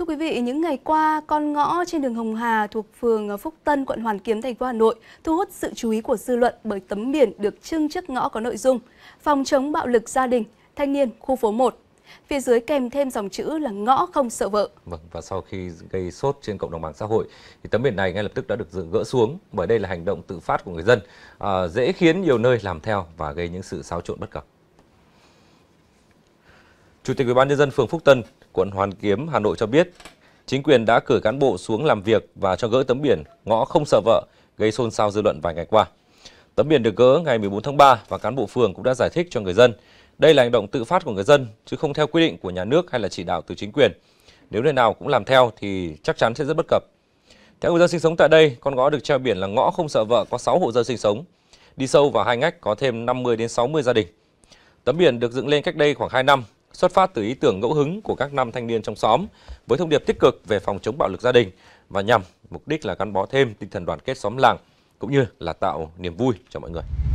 Thưa quý vị, những ngày qua, con ngõ trên đường Hồng Hà thuộc phường Phúc Tân, quận Hoàn Kiếm, thành phố Hà Nội thu hút sự chú ý của dư luận bởi tấm biển được trưng trước ngõ có nội dung Phòng chống bạo lực gia đình, thanh niên, khu phố 1. Phía dưới kèm thêm dòng chữ là ngõ không sợ vợ. Vâng, và sau khi gây sốt trên cộng đồng mạng xã hội, thì tấm biển này ngay lập tức đã được dựng gỡ xuống bởi đây là hành động tự phát của người dân, à, dễ khiến nhiều nơi làm theo và gây những sự xáo trộn bất cập. Chủ tịch Ủy ban nhân dân phường Phúc Tân, quận Hoàn Kiếm, Hà Nội cho biết, chính quyền đã cử cán bộ xuống làm việc và cho gỡ tấm biển ngõ không sợ vợ gây xôn xao dư luận vài ngày qua. Tấm biển được gỡ ngày 14 tháng 3 và cán bộ phường cũng đã giải thích cho người dân. Đây là hành động tự phát của người dân chứ không theo quy định của nhà nước hay là chỉ đạo từ chính quyền. Nếu nơi nào cũng làm theo thì chắc chắn sẽ rất bất cập. Theo người dân sinh sống tại đây, con ngõ được treo biển là ngõ không sợ vợ có 6 hộ dân sinh sống. Đi sâu vào hai ngách có thêm 50 đến 60 gia đình. Tấm biển được dựng lên cách đây khoảng 2 năm xuất phát từ ý tưởng ngẫu hứng của các nam thanh niên trong xóm với thông điệp tích cực về phòng chống bạo lực gia đình và nhằm mục đích là gắn bó thêm tinh thần đoàn kết xóm làng cũng như là tạo niềm vui cho mọi người.